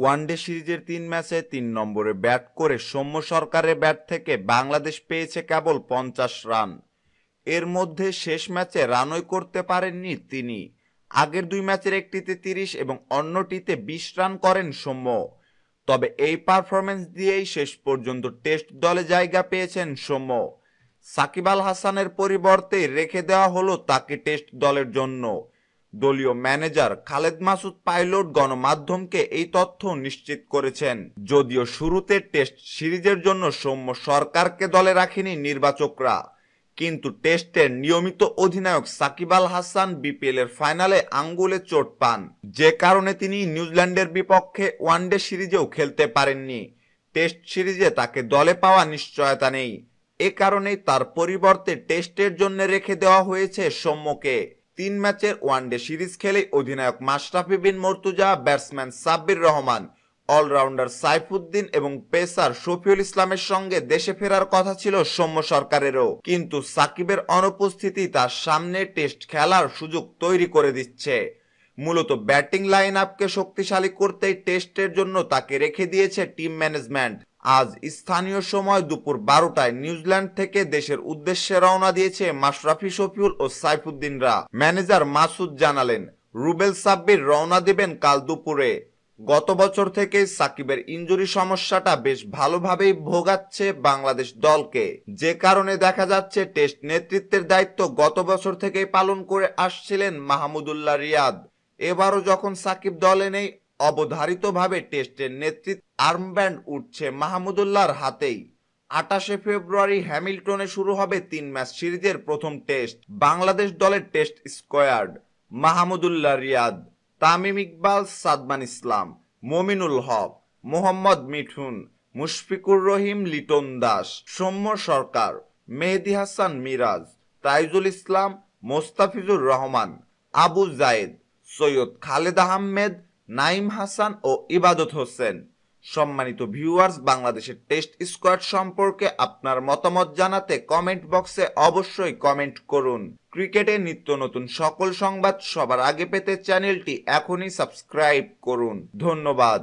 one day সিরিজের তিন ম্যাচে তিন নম্বরে ব্যাট করে সৌম্য সরকারের ব্যাট থেকে বাংলাদেশ পেয়েছে কেবল পঞ্চাশ রান এর মধ্যে শেষ ম্যাচে রানই করতে পারেননি তিনি আগের দুই ম্যাচের একটিতে তিরিশ এবং অন্যটিতে বিশ রান করেন সৌম্য তবে এই পারফরমেন্স দিয়েই শেষ পর্যন্ত টেস্ট দলে জায়গা পেয়েছেন সৌম্য সাকিব আল হাসানের পরিবর্তে রেখে দেওয়া হলো তাকে টেস্ট দলের জন্য দলীয় ম্যানেজার খালেদ মাসুদ পাইলট গণমাধ্যমকে এই তথ্য নিশ্চিত করেছেন যদিও শুরুতে টেস্ট সিরিজের জন্য সৌম্য সরকারকে দলে রাখেনি নির্বাচকরা কিন্তু টেস্টের নিয়মিত অধিনায়ক সাকিব আল হাসান বিপিএল এর ফাইনালে আঙ্গুলে চোট পান যে কারণে তিনি নিউজিল্যান্ডের বিপক্ষে ওয়ানডে সিরিজেও খেলতে পারেননি টেস্ট সিরিজে তাকে দলে পাওয়া নিশ্চয়তা নেই এ কারণেই তার পরিবর্তে টেস্টের জন্য রেখে দেওয়া হয়েছে সৌম্যকে তিন ম্যাচের ওয়ানডে সিরিজ খেলে অধিনায়ক মাশরাফি বিন মর্তুজা ব্যাটসম্যান সাব্বির রহমান অলরাউন্ডার সাইফুদ্দিন এবং পেসার শফিউল ইসলামের সঙ্গে দেশে ফেরার কথা ছিল সৌম্য সরকারেরও কিন্তু সাকিবের অনুপস্থিতি তার সামনে টেস্ট খেলার সুযোগ তৈরি করে দিচ্ছে মূলত ব্যাটিং লাইন আপকে শক্তিশালী করতেই টেস্টের জন্য তাকে রেখে দিয়েছে টিম ম্যানেজমেন্ট আজ স্থানীয় সময় দুপুর বারোটায় নিউজিল্যান্ড থেকে দেশের উদ্দেশ্যে রওনা দিয়েছে মাশরাফি শফিউল ও সাইফুদ্দিনরা ম্যানেজার মাসুদ জানালেন রুবেল সাব্বির রওনা দেবেন কাল দুপুরে গত বছর থেকে সাকিবের ইঞ্জুরি সমস্যাটা বেশ ভালোভাবেই ভোগাচ্ছে বাংলাদেশ দলকে যে কারণে দেখা যাচ্ছে টেস্ট নেতৃত্বের দায়িত্ব গত বছর থেকেই পালন করে আসছিলেন মাহমুদুল্লাহ রিয়াদ এবারও যখন সাকিব দলে নেই অবধারিতভাবে টেস্টের নেতৃত্ব আর্মব্যান্ড উঠছে মাহমুদুল্লাহর হাতেই আটাশে ফেব্রুয়ারি হ্যামিল্টনে শুরু হবে তিন ম্যাচ সিরিজের প্রথম টেস্ট বাংলাদেশ দলের টেস্ট স্কোয়ার্ড মাহমুদুল্লাহ রিয়াদ তামিম ইকবাল সাদমান ইসলাম মমিনুল হক মোহাম্মদ মিঠুন মুশফিকুর রহিম লিটন দাস সৌম্য সরকার মেহেদি হাসান মিরাজ তাইজুল ইসলাম মোস্তাফিজুর রহমান আবু জায়েদ সৈয়দ খালেদ আহমেদ নাইম হাসান ও ইবাদত হোসেন সম্মানিত ভিউয়ার্স বাংলাদেশের টেস্ট স্কোয়াড সম্পর্কে আপনার মতামত জানাতে কমেন্ট বক্সে অবশ্যই কমেন্ট করুন ক্রিকেটে নিত্য নতুন সকল সংবাদ সবার আগে পেতে চ্যানেলটি এখনই সাবস্ক্রাইব করুন ধন্যবাদ